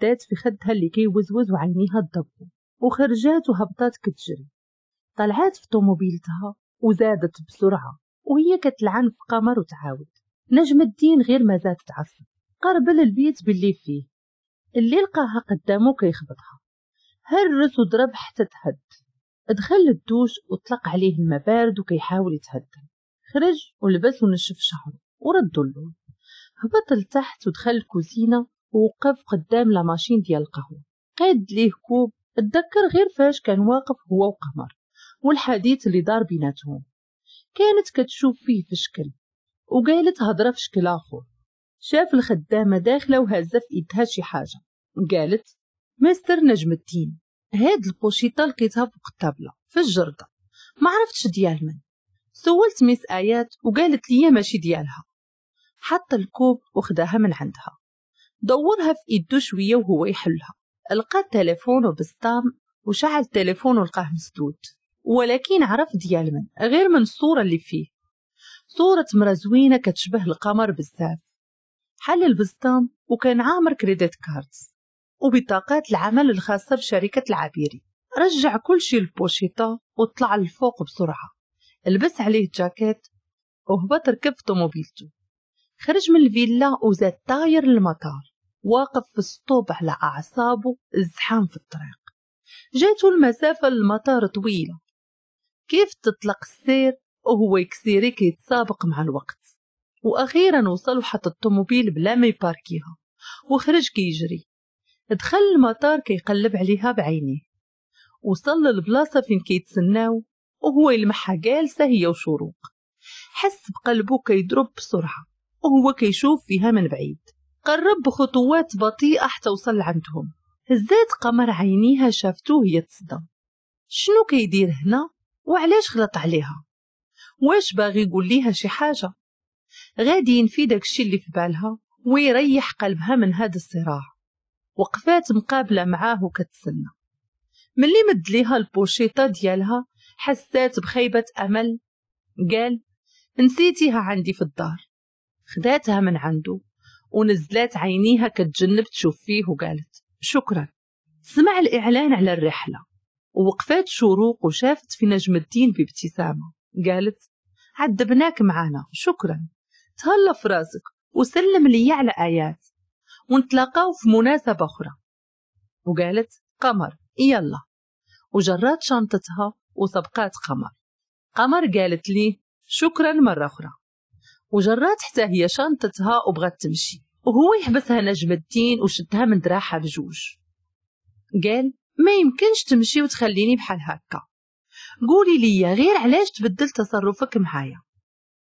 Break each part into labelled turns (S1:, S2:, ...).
S1: شدات في خدها اللي كيوزوز وعينيها تضبوا وخرجات وهبطات كتجري طلعات في طوموبيلتها وزادت بسرعة وهي كتلعن في قمر وتعاود نجم الدين غير ما زاد تعصب قربل البيت باللي فيه اللي لقاها قدامه كيخبطها هرس وضرب حتى تهد دخل للدوش وطلق عليه الماء بارد وكيحاول يتهدى خرج ولبس ونشف شعره ورد اللون هبط لتحت ودخل الكوزينة ووقف قدام لا ماشين ديال القهوة قاد ليه كوب اتذكر غير فاش كان واقف هو وقمر والحديث اللي دار بيناتهم كانت كتشوف فيه في شكل وقالت هضرة في شكل آخر شاف الخدامة داخلة وهزة في إيدها شي حاجة قالت مستر نجم الدين هاد البوشيطة لقيتها فوق الطابلة في الجردة ما عرفتش ديال من سولت ميس آيات وقالت لي ماشي ديالها حط الكوب وخداها من عندها دورها في ايدو شوية وهو يحلها لقى تلفونه بالسطام وشعل تلفونه لقاه مسدود ولكن عرف ديال من غير من الصورة اللي فيه صورة مرا زوينة كتشبه القمر بزاف حل البسطام وكان عامر كريديت كاردز وبطاقات العمل الخاصة بشركة العبيري رجع كل شي للبوشيطة وطلع للفوق بسرعة لبس عليه جاكيت وهبط ركب في طوموبيلته خرج من الفيلا وزاد طاير للمطار واقف في السطوب على أعصابه الزحام في الطريق جاتو المسافة للمطار طويلة كيف تطلق السير وهو يكسيري كيتسابق مع الوقت وأخيرا وصل حط الطوموبيل بلا ما يباركيها وخرج كيجري دخل المطار كيقلب عليها بعينيه وصل للبلاصة فين كيتسناو وهو يلمحها جالسة هي وشروق حس بقلبه كيضرب بسرعة وهو كيشوف فيها من بعيد قرب بخطوات بطيئة حتى وصل عندهم هزات قمر عينيها شافتوه هي تصدم شنو كيدير هنا وعلاش غلط عليها واش باغي يقول ليها شي حاجة غادي ينفي داكشي اللي في بالها ويريح قلبها من هذا الصراع وقفات مقابلة معاه وكتسنى ملي مد ليها البوشيطة ديالها حسات بخيبة أمل قال نسيتيها عندي في الدار خداتها من عنده ونزلت عينيها كتجنب تشوف فيه وقالت شكرا سمع الإعلان على الرحلة ووقفات شروق وشافت في نجم الدين بابتسامة قالت عذبناك معانا شكرا تهلا في راسك وسلم لي على آيات ونتلاقاو في مناسبة أخرى وقالت قمر يلا وجرات شنطتها وسبقات قمر قمر قالت لي شكرا مرة أخرى وجرات حتى هي شنطتها وبغات تمشي وهو يحبسها نجم الدين وشدها من دراعها بجوج قال ما يمكنش تمشي وتخليني بحال هكا قولي لي غير علاش تبدل تصرفك معايا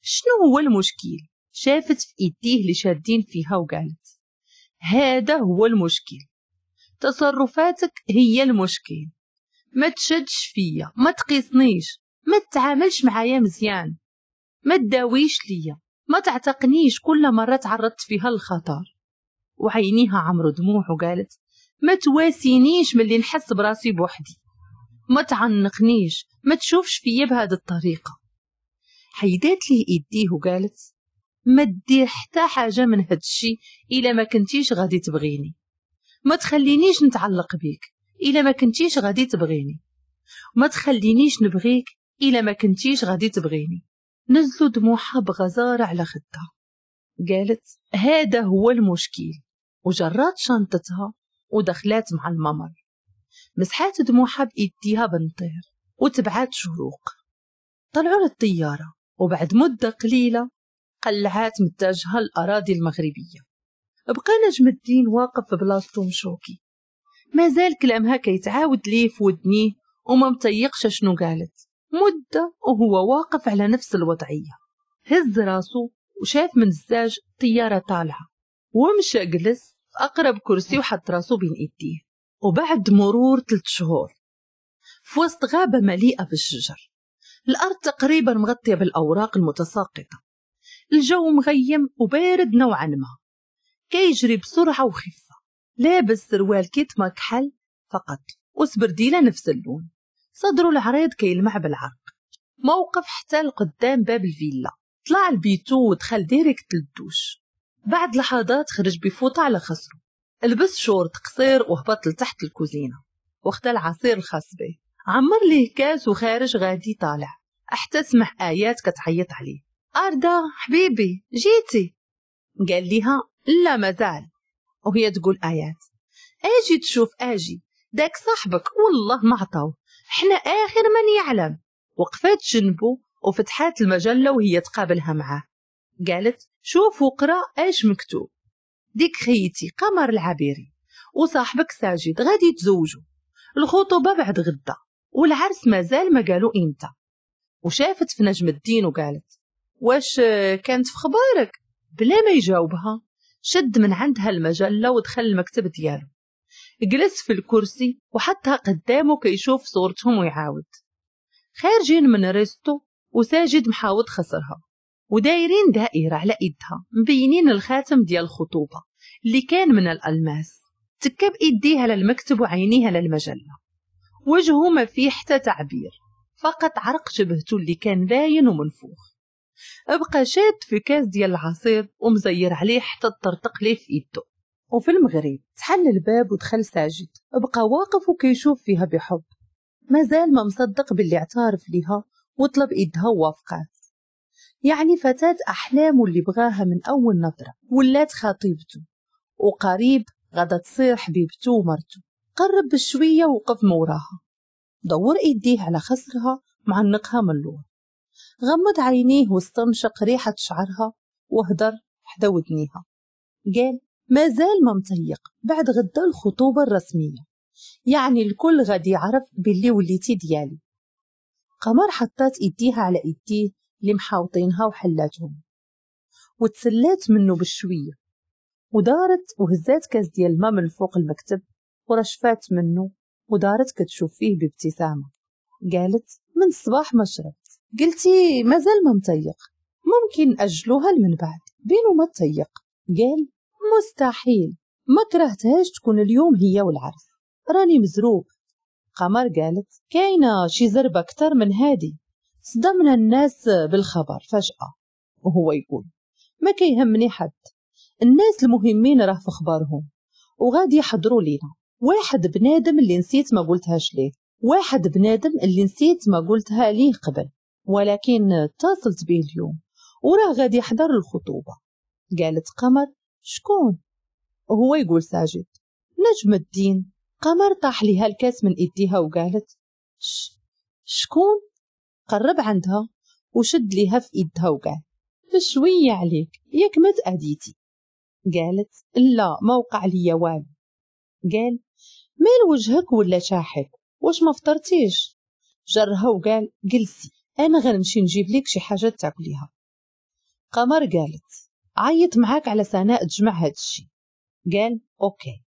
S1: شنو هو المشكل شافت في ايديه اللي شادين فيها وقالت هذا هو المشكل تصرفاتك هي المشكل ما تشدش فيا ما تقيسنيش ما تتعاملش معايا مزيان ما تداويش ليا ما تعتقنيش كل مرة تعرضت فيها للخطر وعينيها عمرو دموع وقالت ما تواسينيش ملي نحس براسي بوحدي ما تعنقنيش ما تشوفش فيا بهاد الطريقة حيدات لي ايديه وقالت ما تدير حتى حاجة من هاد الشي إلا ما كنتيش غادي تبغيني ما تخلينيش نتعلق بيك إلا ما كنتيش غادي تبغيني ما تخلينيش نبغيك إلا ما كنتيش غادي تبغيني نزلوا دموعها بغزارة على خدها قالت هذا هو المشكل وجرات شنطتها ودخلات مع الممر مسحات دموعها بإيديها بنطير وتبعات شروق طلعوا للطيارة وبعد مدة قليلة قلعات متجهة الأراضي المغربية بقى نجم الدين واقف في بلاصتو مشوكي مازال كلامها كيتعاود ليه في ودنيه وما مطيقش شنو قالت مدة وهو واقف على نفس الوضعية هز راسه وشاف من الزاج طيارة طالعة ومشى جلس في أقرب كرسي وحط راسه بين إيديه وبعد مرور ثلاث شهور في وسط غابة مليئة بالشجر الأرض تقريبا مغطية بالأوراق المتساقطة الجو مغيم وبارد نوعا ما كيجري بسرعة وخفة لابس سروال كيت مكحل فقط وسبرديلة نفس اللون صدروا العريض كيلمع بالعرق موقف حتى لقدام باب الفيلا طلع لبيتو ودخل ديريكت للدوش بعد لحظات خرج بفوطة على خصره لبس شورت قصير وهبط لتحت الكوزينة وخد العصير الخاص به عمر ليه كاس وخارج غادي طالع حتى سمع آيات كتعيط عليه أردا حبيبي جيتي قال ليها لا مازال وهي تقول آيات اجي تشوف اجي داك صاحبك والله ما عطاو حنا آخر من يعلم وقفات جنبه وفتحات المجلة وهي تقابلها معاه قالت شوف وقرا ايش مكتوب ديك خيتي قمر العبيري وصاحبك ساجد غادي تزوجوا الخطوبة بعد غدا والعرس مازال ما قالوا امتى وشافت في نجم الدين وقالت واش كانت في خبارك بلا ما يجاوبها شد من عندها المجلة ودخل المكتب ديالو جلس في الكرسي وحطها قدامه كيشوف صورتهم ويعاود خارجين من ريستو وساجد محاوط خسرها ودايرين دائرة على إيدها مبينين الخاتم ديال الخطوبة اللي كان من الألماس تكب إيديها للمكتب وعينيها للمجلة وجهه ما فيه حتى تعبير فقط عرق شبهته اللي كان باين ومنفوخ ابقى شاد في كاس ديال العصير ومزير عليه حتى تطرطق ليه في إيده وفي المغرب تحل الباب ودخل ساجد بقى واقف وكيشوف فيها بحب مازال ما مصدق باللي اعترف ليها وطلب إيدها ووافقات يعني فتاة أحلامه اللي بغاها من أول نظرة ولات خطيبته وقريب غدا تصير حبيبته ومرته قرب بشوية وقف موراها دور إيديه على خصرها معنقها من اللور غمض عينيه واستنشق ريحة شعرها وهدر حدا ودنيها قال ما زال منطيق بعد غدا الخطوبة الرسمية يعني الكل غادي يعرف باللي وليتي ديالي قمر حطات إيديها على إيديه اللي محاوطينها وحلاتهم وتسلات منه بالشوية ودارت وهزات كاس ديال الماء من فوق المكتب ورشفات منه ودارت كتشوف فيه بابتسامة قالت من الصباح ما شربت قلتي مازال ما مطيق ممكن أجلوها لمن بعد بينو ما تطيق قال مستحيل ما كرهتهاش تكون اليوم هي والعرس راني مزروب قمر قالت كاينة شي زربة كتر من هادي صدمنا الناس بالخبر فجأة وهو يقول ما كيهمني حد الناس المهمين راه في اخبارهم وغادي يحضروا لينا واحد بنادم اللي نسيت ما قلتهاش ليه واحد بنادم اللي نسيت ما قلتها ليه قبل ولكن اتصلت به اليوم وراه غادي يحضر الخطوبة قالت قمر شكون وهو يقول ساجد نجم الدين قمر طاح لها الكاس من ايديها وقالت ش... شكون قرب عندها وشد لها في ايدها وقال شوية عليك ياك ما تأديتي قالت لا ما وقع لي والو قال مال وجهك ولا شاحك واش ما فطرتيش جرها وقال جلسي انا غنمشي نجيب لك شي حاجه تاكليها قمر قالت عيط معاك على سناء تجمع هذا الشيء قال اوكي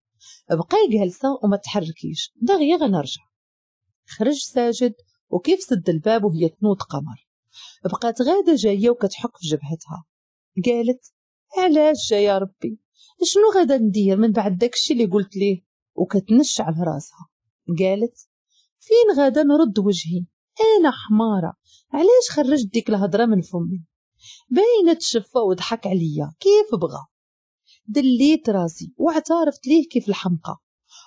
S1: بقاي جالسه وما تحركيش دغيا غنرجع خرج ساجد وكيف سد الباب وهي تنوض قمر بقات غادة جاية وكتحك في جبهتها قالت علاش يا ربي شنو غادا ندير من بعد داكشي اللي قلت ليه وكتنش على راسها قالت فين غادا نرد وجهي انا حمارة علاش خرجت ديك الهضرة من فمي باينة تشفى وضحك عليا كيف بغى دليت راسي واعترفت ليه كيف الحمقى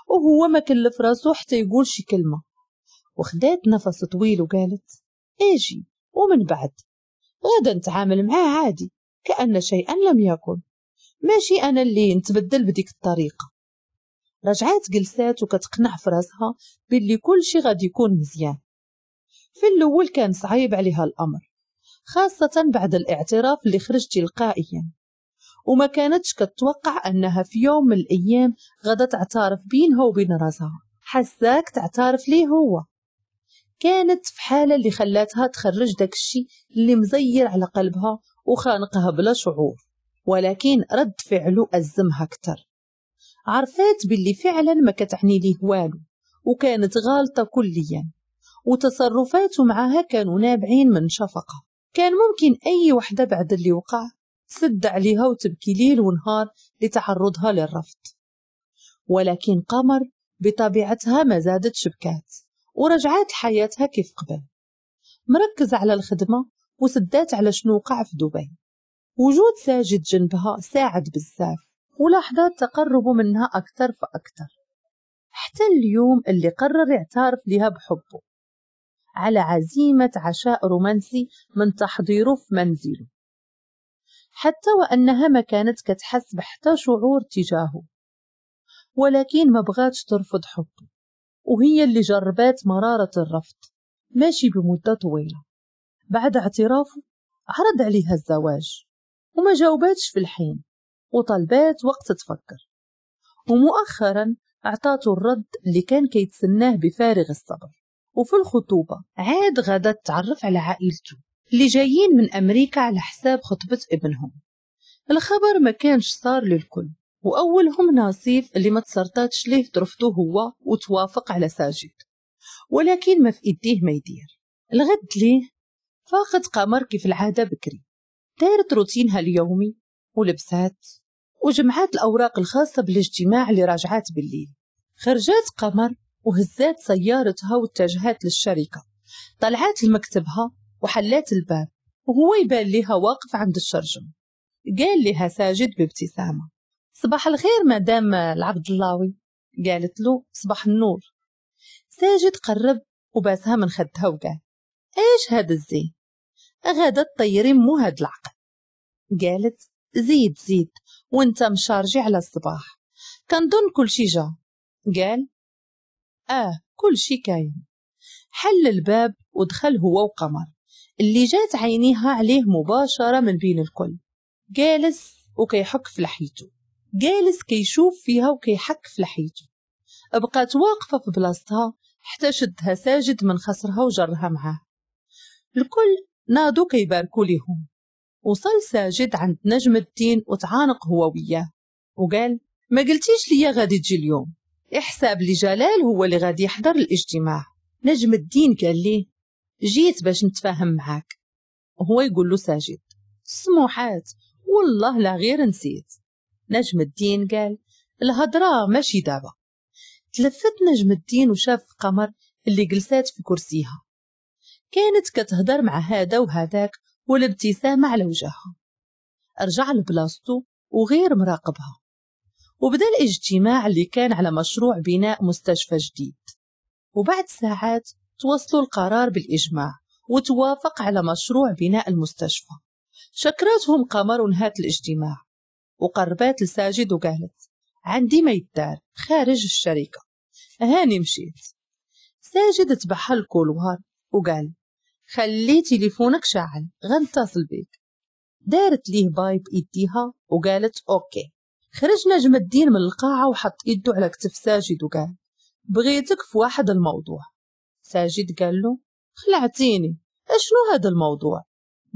S1: وهو ما كلف راسو حتى يقول شي كلمة وخدات نفس طويل وقالت اجي ومن بعد غدا نتعامل معاه عادي كأن شيئا لم يكن ماشي أنا اللي نتبدل بديك الطريقة رجعات جلسات وكتقنع في راسها باللي كل شي غادي يكون مزيان في الأول كان صعيب عليها الأمر خاصة بعد الاعتراف اللي خرج تلقائيا وما كانتش كتوقع أنها في يوم من الأيام غدا تعترف بينها وبين راسها حساك تعترف ليه هو كانت في حالة اللي خلاتها تخرج داك الشي اللي مزير على قلبها وخانقها بلا شعور ولكن رد فعله أزمها كتر عرفات باللي فعلا ما كتعني ليه والو وكانت غالطة كليا وتصرفاته معها كانوا نابعين من شفقة كان ممكن أي وحدة بعد اللي وقع تسد عليها وتبكي ليل ونهار لتعرضها للرفض ولكن قمر بطبيعتها ما زادت شبكات ورجعت حياتها كيف قبل مركزة على الخدمة وسدات على شنو وقع في دبي وجود ساجد جنبها ساعد بزاف ولاحظات تقربه منها أكثر فأكثر حتى اليوم اللي قرر يعترف لها بحبه على عزيمة عشاء رومانسي من تحضيره في منزله حتى وأنها ما كانت كتحس بحتى شعور تجاهه ولكن ما بغاتش ترفض حبه وهي اللي جربات مرارة الرفض ماشي بمدة طويلة بعد اعترافه عرض عليها الزواج وما جاوباتش في الحين وطلبات وقت تفكر ومؤخرا اعطاته الرد اللي كان كيتسناه بفارغ الصبر وفي الخطوبة عاد غدا تعرف على عائلته اللي جايين من أمريكا على حساب خطبة ابنهم الخبر ما كانش صار للكل وأولهم ناصيف اللي ما تسرطاتش ليه ترفضه هو وتوافق على ساجد ولكن ما في إيديه ما يدير الغد ليه فاقت قمر كيف العادة بكري دارت روتينها اليومي ولبسات وجمعات الأوراق الخاصة بالاجتماع اللي راجعات بالليل خرجات قمر وهزات سيارتها واتجهت للشركة طلعت لمكتبها وحلات الباب وهو يبان لها واقف عند الشرجم قال لها ساجد بابتسامة صباح الخير مدام العبد اللاوي قالت له صباح النور ساجد قرب وباسها من خدها وقال ايش هاد الزي غادا تطيري مو هاد العقل قالت زيد زيد وانت مشارجي على الصباح كنظن كل شي جا قال آه كل شي كاين حل الباب ودخل هو وقمر اللي جات عينيها عليه مباشرة من بين الكل جالس وكيحك في لحيته جالس كيشوف فيها وكيحك في لحيته بقات واقفة في بلاصتها حتى شدها ساجد من خسرها وجرها معاه الكل نادو كيباركو ليهم وصل ساجد عند نجم الدين وتعانق هو وياه وقال ما قلتيش ليا غادي تجي اليوم احساب لجلال هو اللي غادي يحضر الاجتماع نجم الدين قال ليه جيت باش نتفاهم معاك هو يقول له ساجد سموحات والله لا غير نسيت نجم الدين قال الهضرة ماشي دابا تلفت نجم الدين وشاف قمر اللي جلسات في كرسيها كانت كتهضر مع هذا وهذاك والابتسامة على وجهها رجع لبلاصتو وغير مراقبها وبدا الاجتماع اللي كان على مشروع بناء مستشفى جديد وبعد ساعات توصلوا القرار بالإجماع وتوافق على مشروع بناء المستشفى شكرتهم قمر وانهات الاجتماع وقربات لساجد وقالت عندي ما يدار خارج الشركة هاني مشيت ساجد تبعها الكولوار وقال خلي تليفونك شاعل غنتصل بيك دارت ليه بايب بإيديها وقالت أوكي خرج نجم الدين من القاعة وحط إيدو على كتف ساجد وقال بغيتك في واحد الموضوع ساجد قال له خلعتيني اشنو هذا الموضوع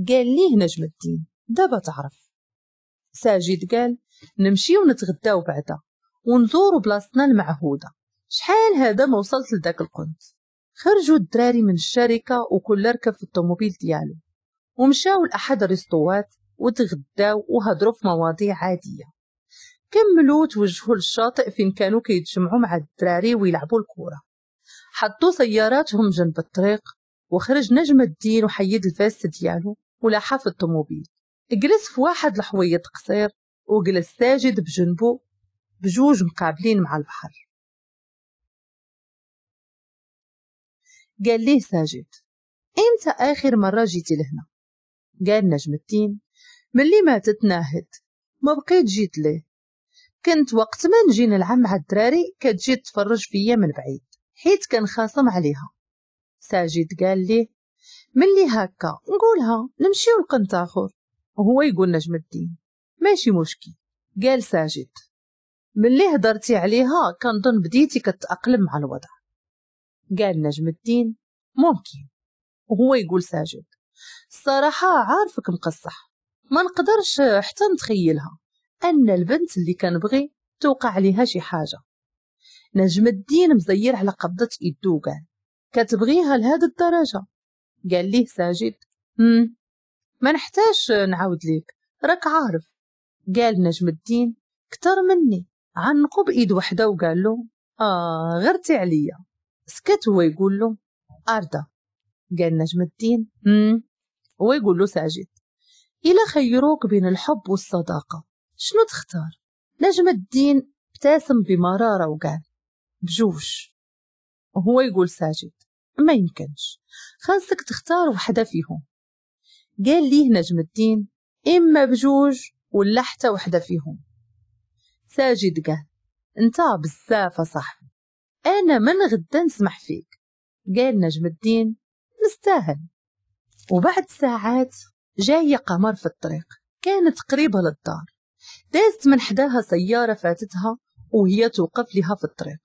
S1: قال ليه نجم الدين دابا تعرف ساجد قال نمشي ونتغداو بعدا ونزور بلاصتنا المعهودة شحال هذا ما وصلت لذاك القنت خرجوا الدراري من الشركة وكل ركب في الطوموبيل ديالو ومشاو لأحد الريستوات وتغداو وهضروا في مواضيع عادية كملوا توجهوا للشاطئ فين كانوا كيتجمعوا مع الدراري ويلعبوا الكورة حطوا سياراتهم جنب الطريق وخرج نجم الدين وحيد الفاس ديالو ولاح في الطوموبيل جلس في واحد الحويط قصير وجلس ساجد بجنبو بجوج مقابلين مع البحر قال ليه ساجد امتى اخر مره جيتي لهنا قال نجم الدين ملي ماتت ناهد ما بقيت جيت ليه كنت وقت ما نجي نلعب مع الدراري كتجي تفرج فيا من بعيد حيت كنخاصم عليها ساجد قال لي ملي هكا نقولها نمشيو لقنطاخور وهو يقول نجم الدين ماشي مشكل قال ساجد ملي هضرتي عليها كنظن بديتي كتأقلم مع الوضع قال نجم الدين ممكن وهو يقول ساجد الصراحة عارفك مقصح ما نقدرش حتى نتخيلها أن البنت اللي كنبغي توقع عليها شي حاجة نجم الدين مزير على قبضة إدو قال كتبغيها لهاد الدرجة قال ليه ساجد مم. ما نحتاج نعاود ليك راك عارف قال نجم الدين كتر مني عنقو بإيد وحدة وقال له آه غرتي عليا سكت هو يقول له أردا قال نجم الدين مم. هو يقول له ساجد إلا خيروك بين الحب والصداقة شنو تختار نجم الدين ابتسم بمرارة وقال بجوج وهو يقول ساجد ما يمكنش خاصك تختار وحدة فيهم قال ليه نجم الدين إما بجوج ولا حتى وحدة فيهم ساجد قال انت بزاف صاحبي أنا من غدا نسمح فيك قال نجم الدين مستاهل وبعد ساعات جاي قمر في الطريق كانت قريبة للدار دازت من حداها سيارة فاتتها وهي توقف لها في الطريق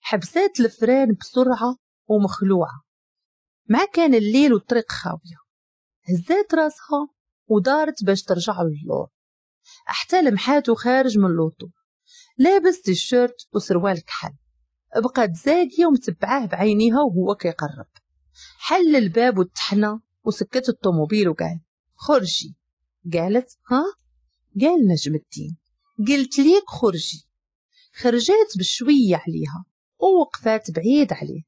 S1: حبسات الفران بسرعة ومخلوعة مع كان الليل والطريق خاوية هزات راسها ودارت باش ترجع للور حتى لمحاتو خارج من لوطو لابس تيشيرت وسروال كحل بقات زاكية ومتبعاه بعينيها وهو كيقرب حل الباب وتحنى وسكت الطوموبيل وقال خرجي قالت ها قال نجم الدين قلت ليك خرجي خرجات بشوية عليها ووقفات بعيد عليه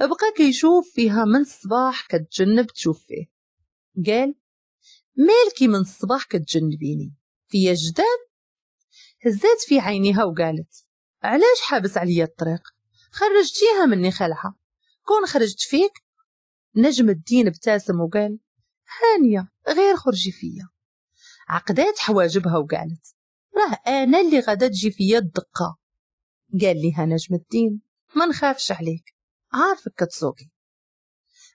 S1: أبقى كيشوف فيها من الصباح كتجنب تشوف فيه قال مالكي من الصباح كتجنبيني فيا جدام هزات في عينيها وقالت علاش حابس عليا الطريق خرجتيها مني خلعة كون خرجت فيك نجم الدين ابتسم وقال هانية غير خرجي فيا عقدات حواجبها وقالت راه انا اللي غادا تجي فيا الدقه قال ليها نجم الدين ما نخافش عليك عارفك كتسوقي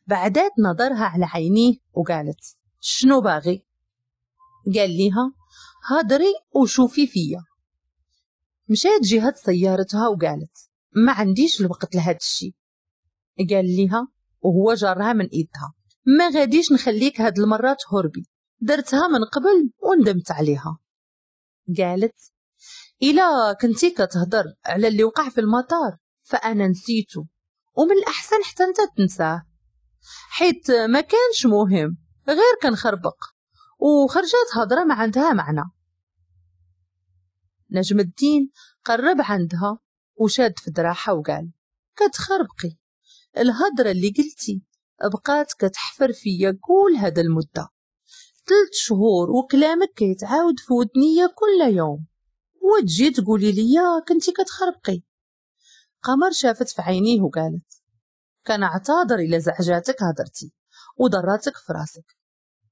S1: بعدات نظرها على عينيه وقالت شنو باغي قال ليها هضري وشوفي فيا مشات جهة سيارتها وقالت ما عنديش الوقت لهذا الشي قال ليها وهو جرها من ايدها ما غاديش نخليك هاد المرة تهربي درتها من قبل وندمت عليها قالت إلا كنتي كتهضر على اللي وقع في المطار فأنا نسيته ومن الأحسن حتى أنت تنساه حيت ما كانش مهم غير كنخربق وخرجت هضرة ما عندها معنى نجم الدين قرب عندها وشاد في دراحة وقال كتخربقي الهضرة اللي قلتي بقات كتحفر فيا كل هذا المدة ثلاث شهور وكلامك كيتعاود في ودنيا كل يوم وتجي تقولي ليا كنتي كتخربقي قمر شافت في عينيه وقالت اعتذر إلى زعجاتك هضرتي وضراتك في راسك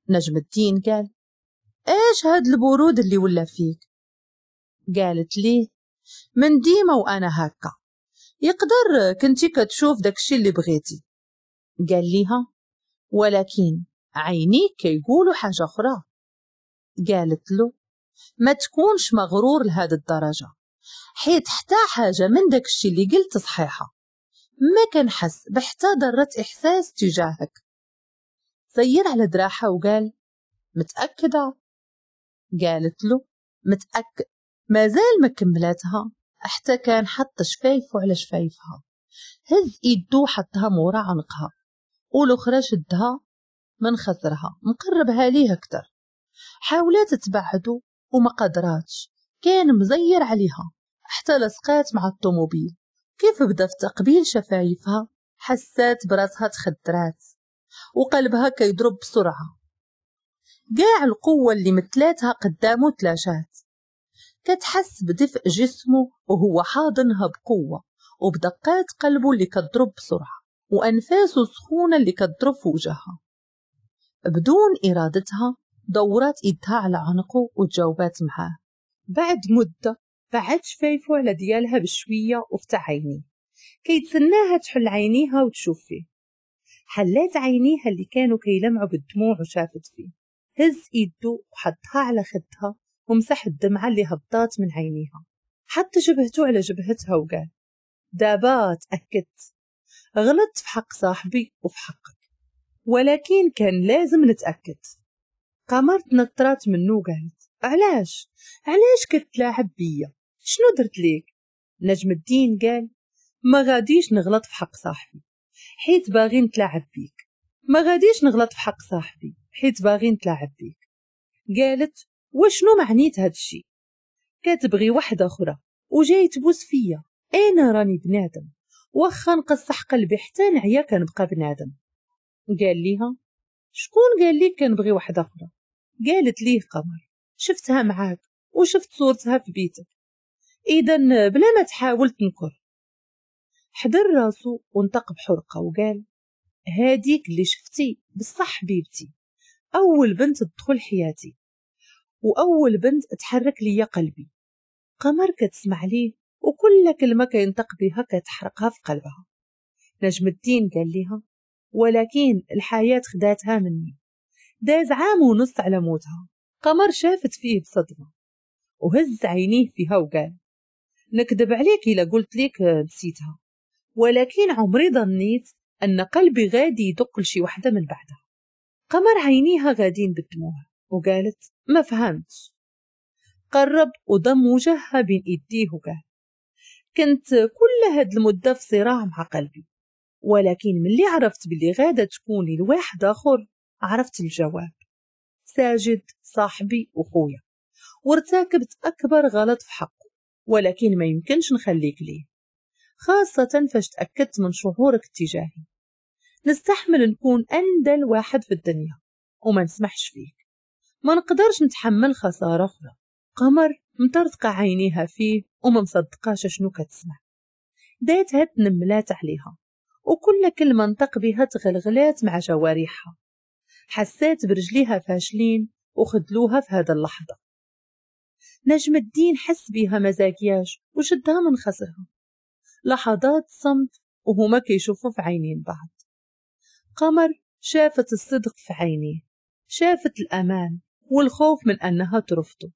S1: نجم الدين قال ايش هاد البرود اللي ولا فيك قالت ليه من ديما وانا هكا يقدر كنتي كتشوف داكشي اللي بغيتي قال ليها ولكن عينيك كيقولوا حاجة أخرى قالت له ما تكونش مغرور لهذا الدرجة حيت حتى حاجة من داك الشي اللي قلت صحيحة ما كان حس بحتى ضرة إحساس تجاهك سير على دراحة وقال متأكدة قالت له متأكد مازال ما كملتها حتى كان حط شفايفه على شفايفها هز ايدو وحطها مورا عنقها والأخرى شدها من خزرها مقربها ليه أكتر حاولات تبعدو وما قدراتش كان مزير عليها حتى لصقات مع الطوموبيل كيف بدا في تقبيل شفايفها حسات براسها تخدرات وقلبها كيضرب بسرعة كاع القوة اللي مثلاتها قدامه تلاشات كتحس بدفء جسمه وهو حاضنها بقوة وبدقات قلبه اللي كتضرب بسرعة وأنفاسه سخونة اللي كتضرب في وجهها بدون إرادتها دورات إيدها على عنقه وتجاوبت معاه بعد مدة بعد شفايفو على ديالها بشوية وفتح عينيه كيتسناها تحل عينيها وتشوف فيه حلات عينيها اللي كانوا كيلمعوا بالدموع وشافت فيه هز إيدو وحطها على خدها ومسح الدمعة اللي هبطات من عينيها حط جبهته على جبهتها وقال دابا تأكدت غلطت في حق صاحبي وفي حقك ولكن كان لازم نتأكد قمر تنطرات منه وقالت علاش علاش كتلاعب بيا شنو درت ليك نجم الدين قال ما غاديش نغلط في حق صاحبي حيت باغي نتلاعب بيك ما غاديش نغلط في حق صاحبي حيت باغي نتلاعب بيك قالت وشنو معنيت هاد الشي كتبغي واحده اخرى وجاي تبوس فيا انا راني بنادم واخا نقص قلبي حتى نعيا كنبقى بنادم قال ليها شكون قال كان كنبغي واحدة أخرى قالت ليه قمر شفتها معاك وشفت صورتها في بيتك إذا بلا ما تحاول تنكر حضر راسو وانتق بحرقة وقال هاديك اللي شفتي بصح حبيبتي أول بنت تدخل حياتي وأول بنت تحرك ليا قلبي قمر كتسمع ليه وكل كلمة كينطق بها كتحرقها في قلبها نجم الدين قال ليها ولكن الحياة خداتها مني داز عام ونص على موتها قمر شافت فيه بصدمة وهز عينيه فيها وقال نكذب عليك إلا قلت لك آه، نسيتها ولكن عمري ظنيت أن قلبي غادي يدق لشي وحدة من بعدها قمر عينيها غادين بالدموع وقالت ما فهمت قرب وضم وجهها بين إيديه وقال كنت كل هاد المدة في صراع مع قلبي ولكن ملي عرفت بلي غادة تكون لواحد آخر عرفت الجواب ساجد صاحبي وخويا وارتكبت أكبر غلط في حقه ولكن ما يمكنش نخليك ليه خاصة فاش تأكدت من شعورك تجاهي نستحمل نكون أندل واحد في الدنيا وما نسمحش فيك ما نقدرش نتحمل خسارة أخرى قمر مطرطقة عينيها فيه وما مصدقاش شنو كتسمع داتها تنملات عليها وكل كلمة نطق بها تغلغلات مع جوارحها حسات برجليها فاشلين وخدلوها في هذا اللحظة نجم الدين حس بها مزاكياش وشدها من خصرها لحظات صمت وهما كيشوفوا في عينين بعض قمر شافت الصدق في عينيه شافت الأمان والخوف من أنها ترفضه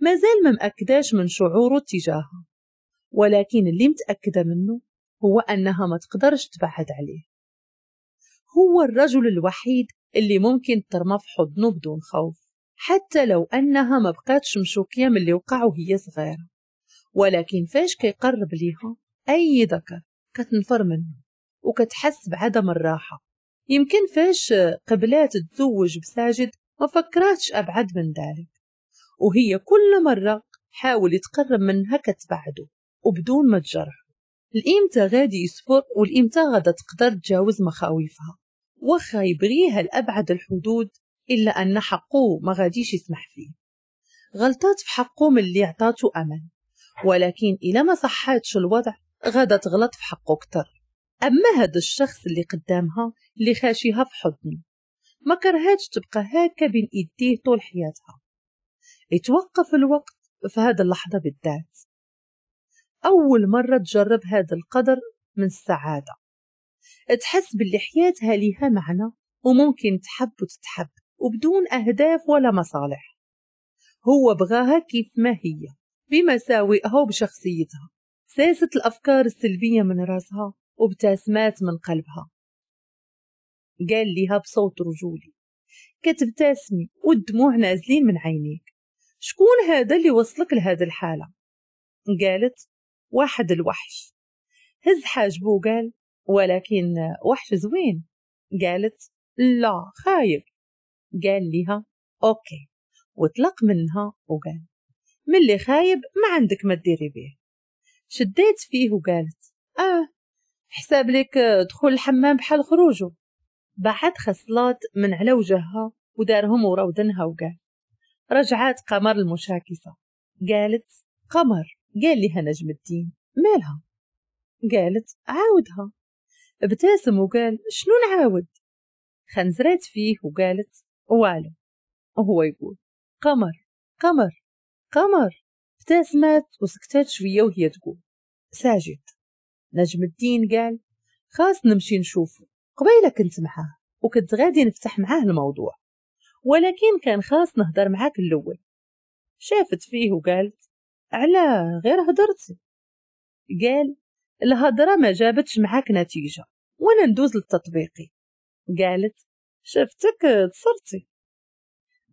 S1: مازال ما مأكداش من شعوره تجاهها ولكن اللي متأكدة منه هو أنها ما تقدرش تبعد عليه هو الرجل الوحيد اللي ممكن ترمى في حضنه بدون خوف حتى لو أنها ما بقاتش مشوكية من اللي وقعوا هي صغيرة ولكن فاش كيقرب ليها أي ذكر كتنفر منه وكتحس بعدم الراحة يمكن فاش قبلات تزوج بساجد ما فكراتش أبعد من ذلك وهي كل مرة حاول يتقرب منها كتبعده وبدون ما تجرح الامتى غادي يصبر والامتى غادا تقدر تجاوز مخاوفها واخا يبغيها لابعد الحدود الا ان حقه ما غاديش يسمح فيه غلطات في حقه من اللي عطاتو امل ولكن الا ما صحاتش الوضع غادا تغلط في حقه كتر اما هذا الشخص اللي قدامها اللي خاشيها في حضنه ما كرهاتش تبقى هكا بين ايديه طول حياتها يتوقف الوقت في هذه اللحظه بالذات أول مرة تجرب هذا القدر من السعادة تحس باللي حياتها ليها معنى وممكن تحب وتتحب وبدون أهداف ولا مصالح هو بغاها كيف ما هي بمساوئها وبشخصيتها ساست الأفكار السلبية من راسها وابتسمات من قلبها قال ليها بصوت رجولي كتبتسمي والدموع نازلين من عينيك شكون هذا اللي وصلك لهذه الحالة قالت واحد الوحش هز حاجبه وقال ولكن وحش زوين قالت لا خايب قال لها اوكي وطلق منها وقال ملي خايب ما عندك ما تديري بيه شديت فيه وقالت اه حساب لك دخول الحمام بحال خروجه بعد خصلات من على وجهها ودارهم ورودنها وقال رجعات قمر المشاكسة قالت قمر قال لها نجم الدين مالها قالت عاودها ابتسم وقال شنو نعاود خنزرات فيه وقالت والو وهو يقول قمر قمر قمر ابتسمت وسكتت شوية وهي تقول ساجد نجم الدين قال خاص نمشي نشوفه قبيلة كنت معاه وكنت غادي نفتح معاه الموضوع ولكن كان خاص نهضر معاك الأول شافت فيه وقالت علاه غير هدرتي قال الهضرة ما جابتش معاك نتيجة وانا ندوز للتطبيقي قالت شفتك تصرتي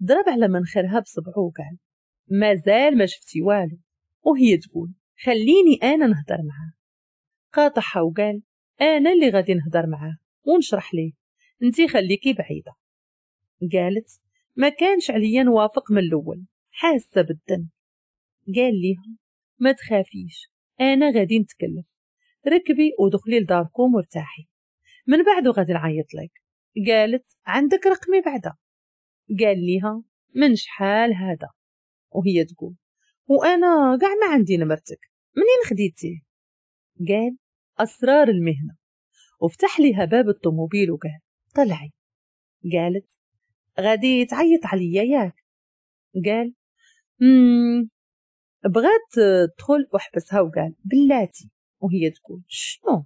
S1: ضرب على منخرها بصبعو وقال مازال ما شفتي والو وهي تقول خليني انا نهضر معاه قاطعها وقال انا اللي غادي نهضر معاه ونشرح ليه انتي خليكي بعيده قالت ما كانش عليا نوافق من الاول حاسه بالذنب قال ليها ما تخافيش انا غادي نتكلم ركبي ودخلي لداركم وارتاحي من بعد غادي نعيط لك قالت عندك رقمي بعدا قال ليها من شحال هذا وهي تقول وانا كاع ما عندي نمرتك منين خديتيه قال اسرار المهنه وفتح ليها باب الطوموبيل وقال طلعي قالت غادي تعيط عليا ياك قال بغات آه، تدخل وحبسها وقال بلاتي وهي تقول شنو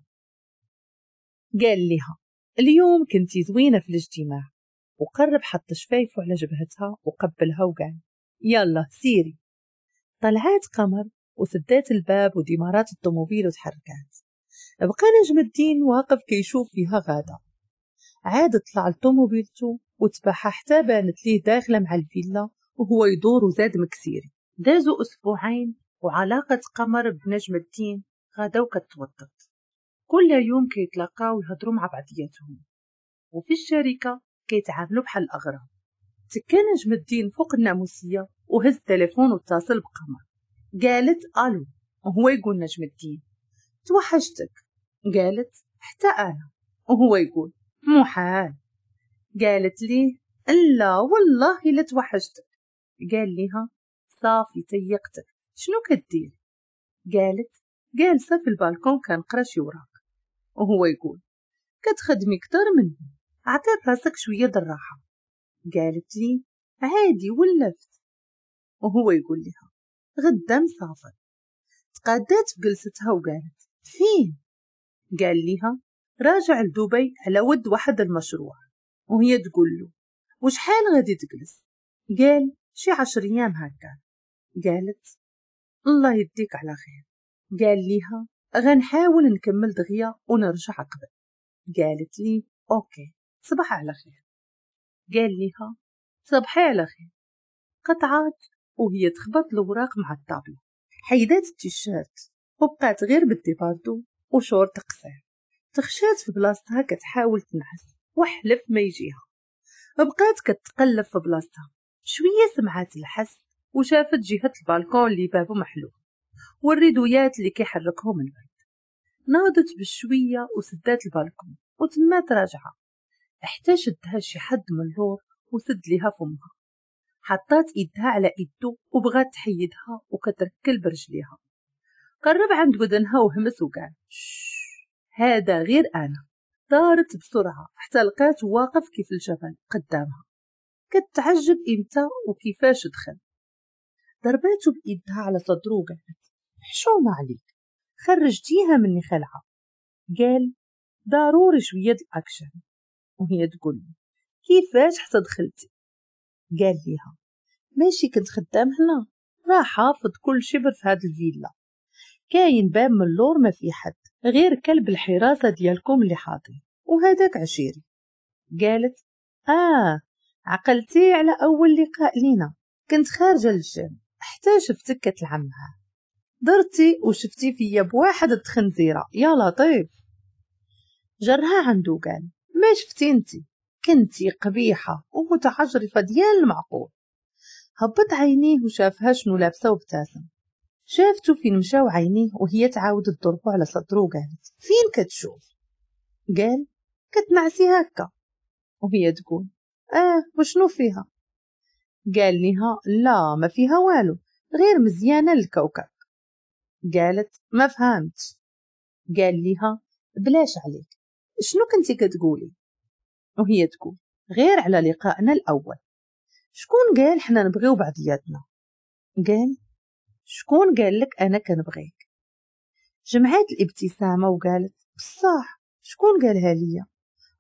S1: قال لها اليوم كنتي زوينه في الاجتماع وقرب حط شفايفه على جبهتها وقبلها وقال يلا سيري طلعت قمر وسدات الباب وديمارات الطوموبيل وتحركات بقى نجم الدين واقف كيشوف فيها غادة عاد طلع لطوموبيلته وتبعها حتى بانت ليه داخلة مع الفيلا وهو يدور وزاد مكسيري دازوا أسبوعين وعلاقة قمر بنجم الدين غادوا كتوطت كل يوم كيتلاقاو ويهضروا مع بعضياتهم وفي الشركة كيتعاملوا بحال الأغراب تكا نجم الدين فوق الناموسية وهز التليفون واتصل بقمر قالت ألو وهو يقول نجم الدين توحشتك قالت حتى أنا وهو يقول مو حال قالت لي لا والله لا توحشتك قال ليها صافي تيقتك شنو كدير قالت جالسة في البالكون كنقرا شي وراق وهو يقول كتخدمي كتر مني عطيت راسك شوية دراحه قالت لي عادي ولفت وهو يقول لها غدا مسافر تقادات بجلستها وقالت فين قال لها راجع لدبي على ود واحد المشروع وهي تقول له وشحال غادي تجلس قال شي عشر ايام هكا قالت الله يديك على خير قال ليها غنحاول نكمل دغيا ونرجع قبل قالت لي اوكي صباح على خير قال ليها صبحي على خير قطعات وهي تخبط الوراق مع الطابلة حيدات التيشيرت وبقات غير بالديباردو وشورت قصير تخشات في بلاصتها كتحاول تنعس وحلف ما يجيها بقات كتقلب في بلاصتها شوية سمعات الحس وشافت جهة البالكون اللي بابه محلول والريدويات اللي كيحركهم البرد ناضت بشوية وسدات البالكون وتمات راجعة حتى شدها شي حد من اللور وسد ليها فمها حطات إيدها على إيدو وبغات تحيدها وكتركل برجليها قرب عند ودنها وهمس وقال هذا غير أنا دارت بسرعة حتى لقات واقف كيف الجبل قدامها كتعجب إمتى وكيفاش دخل ضرباته بإيدها على صدره وقالت حشومة عليك خرجتيها مني خلعة قال ضروري شوية الأكشن وهي تقول لي كيفاش حتى دخلتي قال ليها ماشي كنت خدام هنا راه حافظ كل شبر في هاد الفيلا كاين باب من اللور ما في حد غير كلب الحراسة ديالكم اللي حاطين وهذاك عشيري قالت آه عقلتي على أول لقاء لينا كنت خارجة للجامعة حتى شفتك كتلعمها درتي وشفتي فيا بواحد التخنزيرة يا لطيف جرها عندو قال ما شفتي انتي كنتي قبيحة ومتعجرفة ديال المعقول هبط عينيه وشافها شنو لابسة وابتسم شافته فين مشاو عينيه وهي تعاود تضربو على صدرو قالت فين كتشوف قال كتنعسي هكا وهي تقول اه وشنو فيها قال لها لا ما فيها والو غير مزيانة للكوكب قالت ما فهمتش قال لها بلاش عليك شنو كنتي كتقولي وهي تقول غير على لقائنا الأول شكون قال حنا نبغيو بعضياتنا قال شكون قال لك أنا كنبغيك جمعات الابتسامة وقالت بصح شكون قالها ليا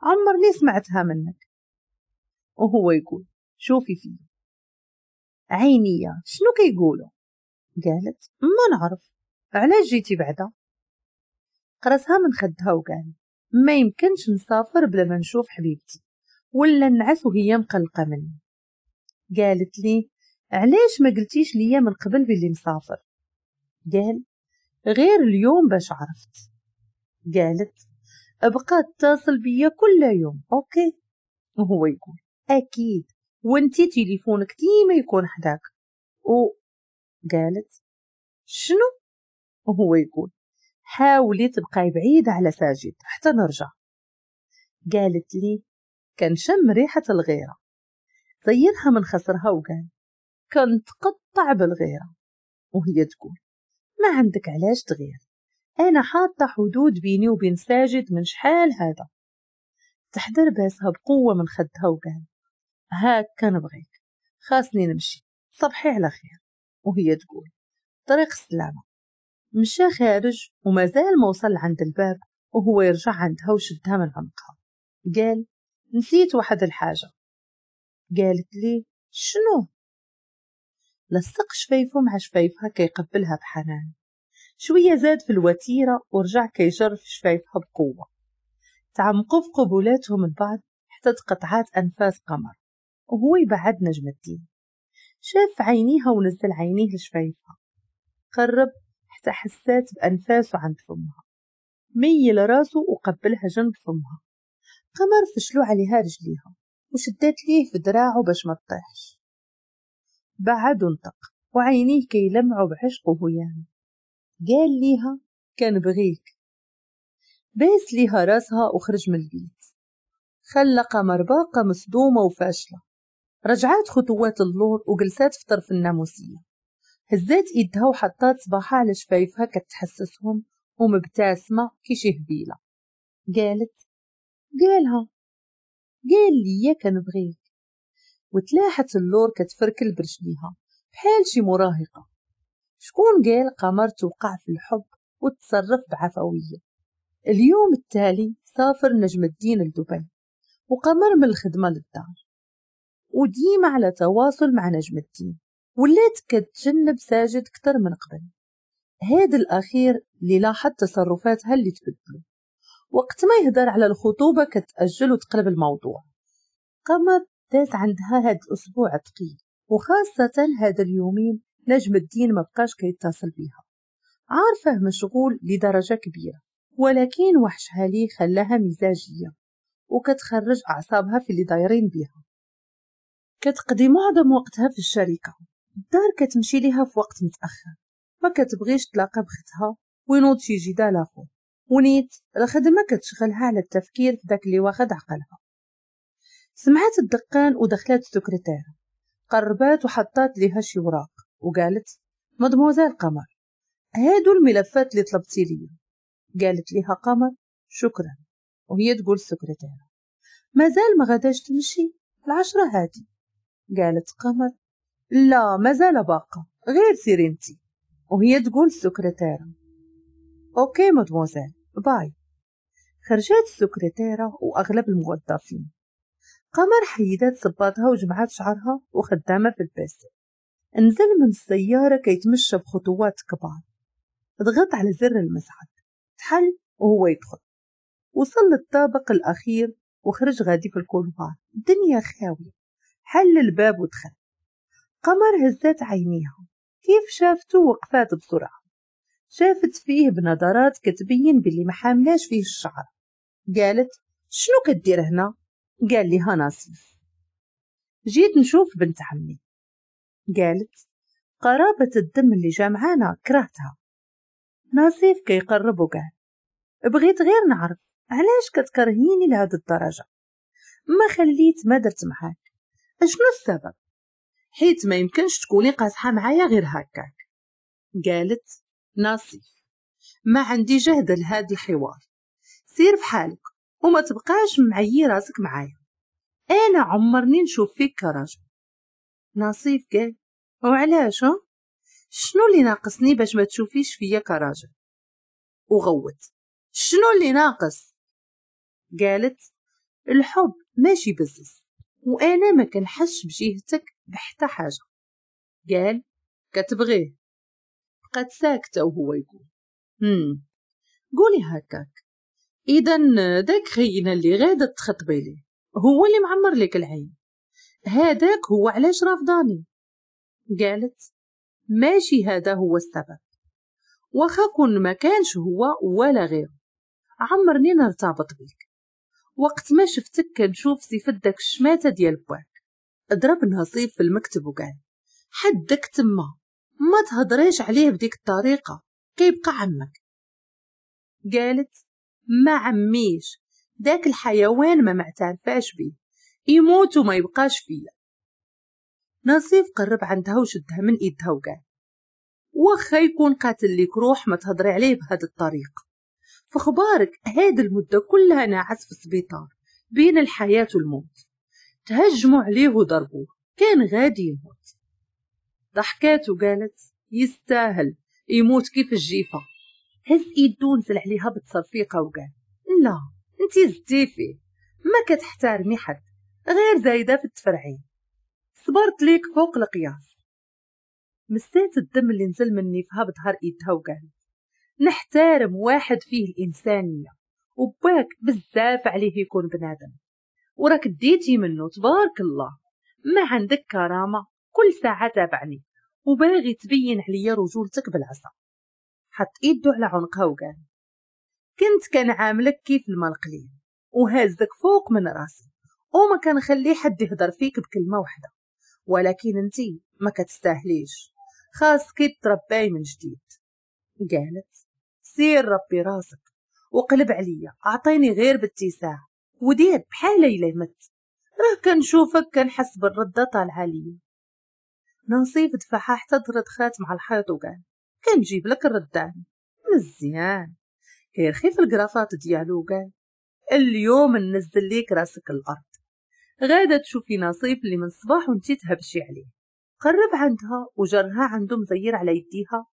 S1: عمرني سمعتها منك وهو يقول شوفي فيا عينيا شنو كيقولوا قالت ما نعرف علاش جيتي بعدا قرصها من خدها وقال ما يمكنش نسافر بلا ما نشوف حبيبتي ولا نعس وهي مقلقه مني قالت لي علاش ما قلتيش ليا من قبل بلي مسافر قال غير اليوم باش عرفت قالت ابقى تتصل بيا كل يوم اوكي وهو يقول اكيد وانتي تليفونك ديما يكون حداك و قالت شنو وهو يقول حاولي تبقاي بعيدة على ساجد حتى نرجع قالت لي كنشم ريحة الغيرة طيرها من خسرها وقال كنت قطع بالغيرة وهي تقول ما عندك علاش تغير أنا حاطة حدود بيني وبين ساجد من شحال هذا تحضر باسها بقوة من خدها وقال هاكا نبغيك خاصني نمشي صبحي على خير وهي تقول طريق السلامة مشى خارج ومازال ما وصل عند الباب وهو يرجع عندها وشدها من عنقها قال نسيت واحد الحاجة قالت لي شنو لصق شفايفه مع شفايفها كيقبلها بحنان شوية زاد في الوتيرة ورجع كيجر في شفايفها بقوة تعمقوا في قبولاتهم البعض حتى تقطعات أنفاس قمر وهو بعد نجمة الدين شاف عينيها ونزل عينيه لشفايفها قرب حتى حسات بأنفاسه عند فمها ميل راسه وقبلها جنب فمها قمر فشلو عليها رجليها وشدت ليه في دراعه باش ما تطيحش بعد انطق وعينيه كيلمعوا بعشقه ويانا يعني. قال ليها كان بغيك باس ليها راسها وخرج من البيت خلى قمر باقة مصدومة وفاشلة رجعت خطوات اللور وجلسات في طرف الناموسية هزات إيدها وحطات صباحها على شفايفها كتحسسهم ومبتسمة كي شي هبيلة قالت قالها قال لي كنبغيك وتلاحت اللور كتفركل برجليها بحال شي مراهقة شكون قال قمر توقع في الحب وتصرف بعفوية اليوم التالي سافر نجم الدين لدبي وقمر من الخدمة للدار وديما على تواصل مع نجم الدين ولات كتجنب ساجد كتر من قبل هاد الأخير اللي لاحظ تصرفاتها اللي تبدلوا وقت ما يهدر على الخطوبة كتأجل وتقلب الموضوع قامت دات عندها هاد الأسبوع ثقيل وخاصة هاد اليومين نجم الدين ما بقاش كيتصل بيها عارفه مشغول لدرجة كبيرة ولكن وحشها لي خلاها مزاجية وكتخرج أعصابها في اللي دايرين بيها كتقضي معظم وقتها في الشركة الدار كتمشي ليها في وقت متأخر ما كتبغيش تلاقى بختها وينوض شي جدال آخر ونيت الخدمة كتشغلها على التفكير في داك اللي واخد عقلها سمعت الدقان ودخلت السكرتيرة قربات وحطات ليها شي وراق وقالت مدموزال قمر هادو الملفات اللي طلبتي لي قالت ليها قمر شكرا وهي تقول السكرتيرة مازال ما غداش تمشي العشرة هادي قالت قمر لا ما زال باقة غير سيرينتي وهي تقول السكرتيرة أوكي مدموزيل باي خرجت السكرتيرة وأغلب الموظفين قمر حيدت صباطها وجمعت شعرها وخدامة في البيسل نزل من السيارة كي يتمشى بخطوات كبار ضغط على زر المسعد تحل وهو يدخل وصل للطابق الأخير وخرج غادي في الكولوار الدنيا خاوية حل الباب ودخل قمر هزت عينيها كيف شافته وقفات بسرعة شافت فيه بنظرات كتبين باللي محاملاش فيه الشعر قالت شنو كدير هنا قال لي هناصي جيت نشوف بنت عمي قالت قرابة الدم اللي جامعانا كرهتها ناصيف كيقرب وقال بغيت غير نعرف علاش كتكرهيني لهاد الدرجة ما خليت ما درت معاك شنو السبب حيت ما يمكنش تكوني قاصحه معايا غير هكاك قالت ناصيف ما عندي جهد لهذا الحوار سير بحالك وما تبقاش معي راسك معايا انا عمرني نشوف فيك كراجل نصيف قال وعلاش شنو اللي ناقصني باش ما تشوفيش فيا كراجل وغوت شنو اللي ناقص قالت الحب ماشي بزز وأنا ما كنحش بجهتك بحتى حاجة قال كتبغيه بقات ساكتة وهو يقول هم قولي هكاك إذا داك خينا اللي غادة تخطبي ليه هو اللي معمر لك العين هذاك هو علاش رافضاني قالت ماشي هذا هو السبب واخا كون ما كانش هو ولا غيره عمرني نرتبط بك وقت ما شفتك كنشوف سيفدك الشماتة ديال بواك ضرب نصيب في المكتب وقال حدك تما ما تهضريش عليه بديك الطريقة كيبقى عمك قالت ما عميش داك الحيوان ما معترفاش بيه يموت وما يبقاش فيا نصيف قرب عندها وشدها من ايدها وقال واخا يكون قاتل ليك روح ما تهضري عليه بهاد الطريقة فخبارك هاد المدة كلها ناعس في السبيطار بين الحياة والموت تهجموا عليه وضربوه كان غادي يموت ضحكات وقالت يستاهل يموت كيف الجيفة هز ايد ونزل عليها بتصرفيقة وقال لا انتي زدتي فيه ما كتحترمي حد غير زايدة في التفرعين صبرت ليك فوق القياس مسات الدم اللي نزل مني نيفها بظهر ايدها وقالت نحترم واحد فيه الإنسانية وباك بزاف عليه يكون بنادم وراك ديتي منه تبارك الله ما عندك كرامة كل ساعة تابعني وباغي تبين عليا رجولتك بالعصا حط ايدو على عنقها وقال كنت كنعاملك كيف الماء القليل وهازك فوق من راسي وما خلي حد يهضر فيك بكلمة واحدة ولكن انتي ما كتستاهليش خاصك ترباي من جديد قالت سير ربي راسك وقلب عليا أعطيني غير باتساع ودير الا يمت راه كنشوفك كنحس بالردة طالعة ليا نصيب دفعها حتى تردخات مع الحيط وقال كنجيب لك الردان مزيان كيرخي في الكرافات ديالو وقال اليوم ننزل ليك راسك الأرض غادا تشوفي نصيب اللي من الصباح ونتي تهبشي عليه قرب عندها وجرها عنده مزير على يديها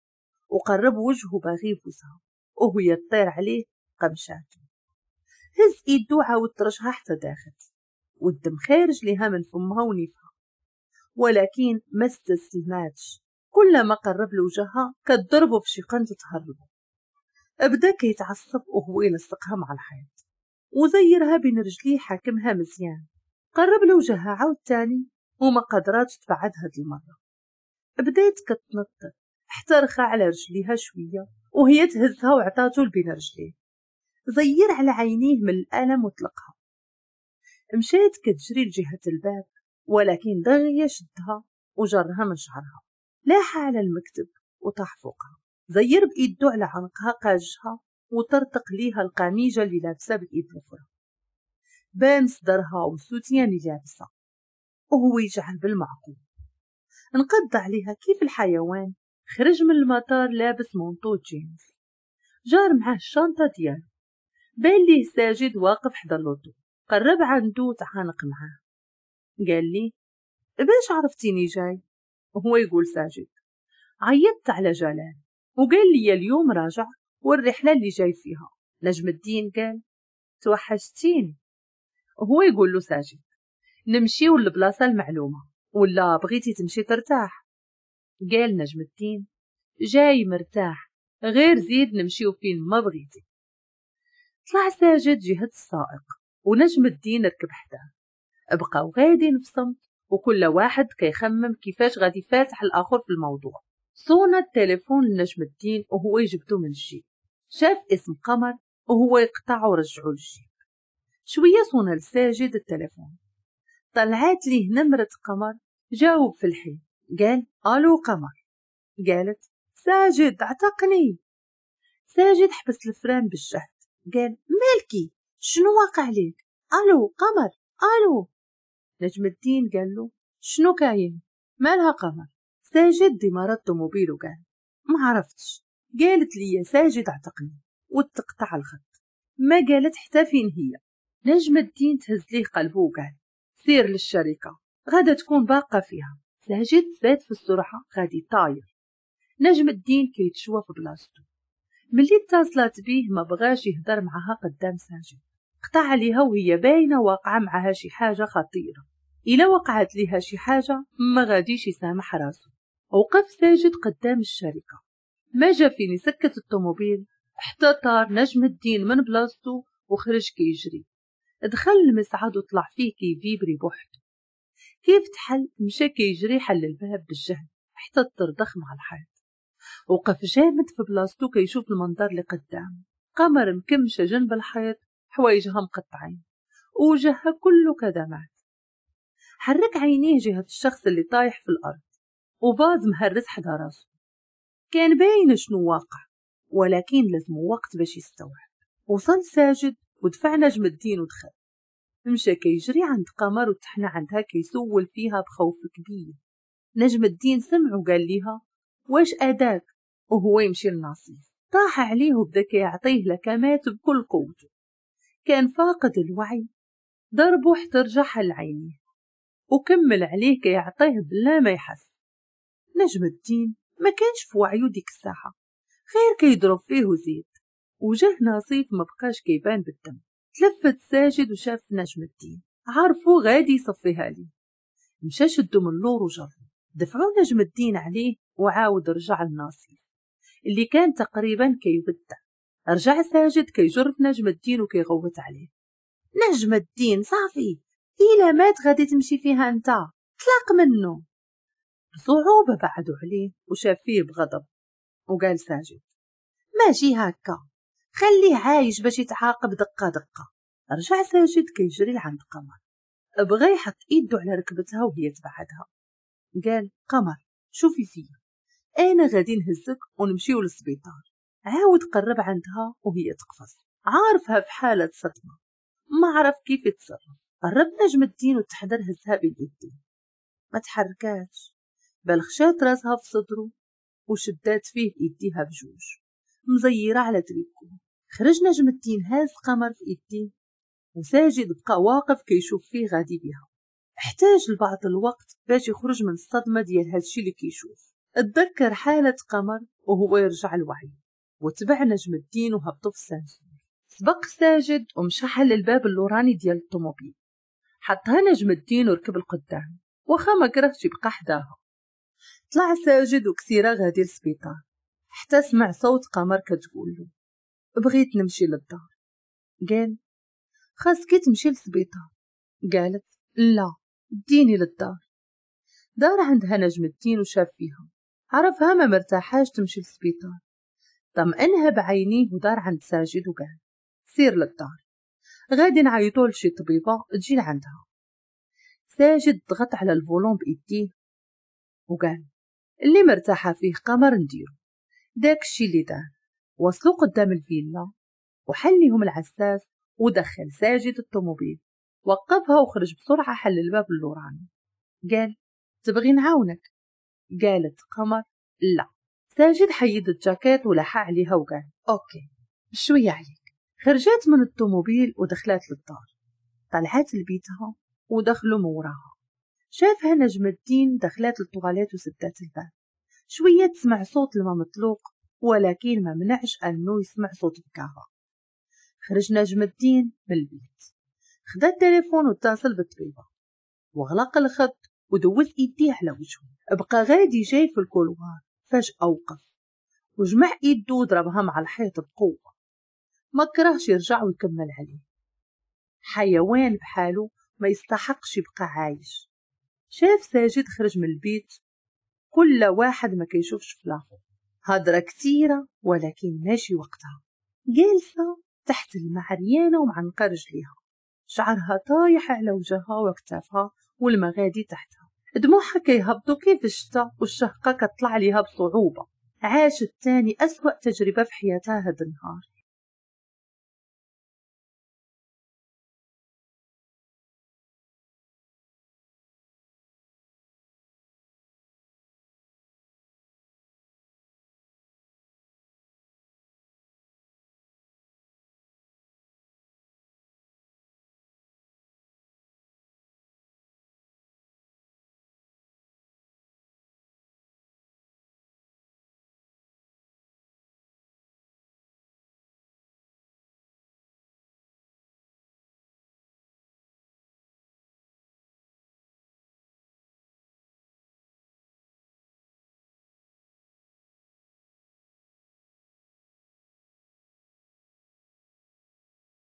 S1: وقرب وجهه باغي يبوسها وهي تطير عليه قمشات هز ايدو عاود ترجها حتى داخت والدم خارج لها من فمها ونيفها ولكن ما استسلماتش كلما قرب لوجهها كتضربو في شي قن بدا كيتعصب وهو يلصقها مع الحيط وزيرها بين رجليه حاكمها مزيان قرب لوجهها عاود تاني وما قدراتش تبعد هاد المرة بدات كتنطط حتى رخى على رجليها شوية وهي تهزها وعطاته لبين رجليه زير على عينيه من الألم وطلقها مشات كتجري لجهة الباب ولكن دغيا شدها وجرها من شعرها لاح على المكتب وطاح فوقها زير بإيدو على عنقها قاجها وطرطق ليها القميجة اللي لابسها بالإيد الأخرى بان صدرها والسوتيان اللي لابسها وهو يجعل بالمعقول انقض عليها كيف الحيوان خرج من المطار لابس مونطو جينز جار معاه الشنطة ديالو بان ليه ساجد واقف حدا لوطو قرب عندو تعانق معاه قال لي باش عرفتيني جاي وهو يقول ساجد عيطت على جلال وقال لي اليوم راجع والرحلة اللي جاي فيها نجم الدين قال توحشتيني وهو يقول له ساجد نمشيو للبلاصة المعلومة ولا بغيتي تمشي ترتاح قال نجم الدين جاي مرتاح غير زيد نمشيو فين ما بغيتي طلع ساجد جهة السائق ونجم الدين ركب حداه بقاو غادين بصمت وكل واحد كيخمم كيفاش غادي يفاتح الآخر في الموضوع صونا التليفون لنجم الدين وهو يجبدو من الجيب شاف اسم قمر وهو يقطع ورجعو للجيب شوية صونا لساجد التليفون طلعات ليه نمرة قمر جاوب في الحين قال ألو قمر قالت ساجد اعتقني ساجد حبس الفران بالجهد قال مالكي شنو واقع ليك ألو قمر ألو نجم الدين قال له شنو كاين مالها قمر ساجد مرض موبيله قال ما عرفتش قالت لي ساجد اعتقني وتقطع الخط ما قالت حتى فين هي نجم الدين تهز ليه قلبه وقال سير للشركة غدا تكون باقة فيها لهجت بات في الصرحة غادي طاير نجم الدين كيتشوى في بلاصتو ملي اتصلت بيه ما بغاش يهضر معها قدام ساجد قطع عليها وهي باينه واقعه معها شي حاجه خطيره الا وقعت ليها شي حاجه ما غاديش يسامح راسو وقف ساجد قدام الشركه ما جا فين يسكت الطوموبيل حتى طار نجم الدين من بلاصتو وخرج كيجري دخل المسعد وطلع فيه كيفيبري بوحدو كيف تحل مشا كيجري حل الباب بالجهل حتى ضخم مع الحيط وقف جامد في بلاصتو كيشوف المنظر اللي قدام قمر مكمشة جنب الحيط حوايجها مقطعين وجهها كله كدمات حرك عينيه جهة الشخص اللي طايح في الأرض وباض مهرس حدا راسه كان باين شنو واقع ولكن لازم وقت باش يستوعب وصل ساجد ودفع نجم الدين ودخل مشى كيجري عند قمر وتحنى عندها كيسول فيها بخوف كبير نجم الدين سمع وقال ليها واش أداك وهو يمشي للنصيف طاح عليه وبدا كيعطيه لكمات بكل قوته كان فاقد الوعي ضربه حتى رجع لعينيه وكمل عليه كيعطيه بلا ما يحس نجم الدين ما كانش في وعيه ديك الساحه غير كيضرب فيه وزيد وجه نصيف مبقاش كيبان بالدم تلفت ساجد وشاف نجم الدين عارفه غادي يصفيها لي مشى شدو من اللور وجر دفعو نجم الدين عليه وعاود رجع لناصير اللي كان تقريبا كيبدع رجع ساجد كيجرف نجم الدين وكيغوت عليه نجم الدين صافي إلا مات غادي تمشي فيها انت طلق منه بصعوبة بعدو عليه وشاف فيه بغضب وقال ساجد ماشي هكا خليه عايش باش يتعاقب دقه دقه رجع ساجد كيجري لعند قمر بغى يحط ايدو على ركبتها وهي تبعدها قال قمر شوفي فيا انا غادي نهزك ونمشيو للسبيطار عاود قرب عندها وهي تقفز عارفها في حالة صدمة ما عرف كيف يتصرف قرب نجم الدين وتحضر هزها بين ما تحركاتش بل خشات راسها في صدره وشدات فيه ايديها بجوج مزيرة على تريكو خرج نجم التين هاز القمر في ايديه وساجد بقى واقف كيشوف فيه غادي بيها احتاج لبعض الوقت باش يخرج من الصدمة ديال هادشي اللي كيشوف اتذكر حالة قمر وهو يرجع الوعي وتبع نجم الدين وهبطوا في السانسور سبق ساجد ومشحل حل الباب اللوراني ديال الطوموبيل حطها نجم الدين وركب القدام وخا ما كرهش يبقى حداها طلع ساجد وكثيرة غادي للسبيطار حتى سمع صوت قمر كتقول له بغيت نمشي للدار قال خاصك تمشي للسبيطار قالت لا ديني للدار دار عندها نجم الدين وشاف فيها عرفها ما مرتاحاش تمشي للسبيطار طمأنها بعينيه ودار عند ساجد وقال سير للدار غادي نعيطو لشي طبيبة تجي لعندها ساجد ضغط على الفولون بإيديه وقال اللي مرتاحة فيه قمر نديرو داكشي اللي دار وصلوا قدام الفيلا وحليهم العساس ودخل ساجد الطوموبيل وقفها وخرج بسرعة حل الباب اللور عنه قال تبغي نعاونك قالت قمر لا ساجد حيد الجاكيت ولحى عليها وقال اوكي شوية عليك خرجت من الطوموبيل ودخلت للدار طلعت لبيتها ودخلوا من وراها شافها نجم الدين دخلت للطواليت وسدت الباب شوية تسمع صوت الماء مطلوق ولكن ما منعش أنه يسمع صوت الكهرباء خرج نجم الدين من البيت خدا التليفون واتصل بالطبيبة وغلق الخط ودوز إيديه على وجهه بقى غادي جاي في الكولوار فجأة وقف وجمع إيده وضربها مع الحيط بقوة ما كرهش يرجع ويكمل عليه حيوان بحاله ما يستحقش يبقى عايش شاف ساجد خرج من البيت كل واحد ما كيشوفش في الآخر هدرة كتيرة ولكن ماشي وقتها جالسة تحت المعريانة ومعنقة رجليها شعرها طايح على وجهها وكتافها والمغادي تحتها دموعها كيهبطوا كيف الشتا والشهقة كتطلع ليها بصعوبة عاشت تاني أسوأ تجربة في حياتها هاد النهار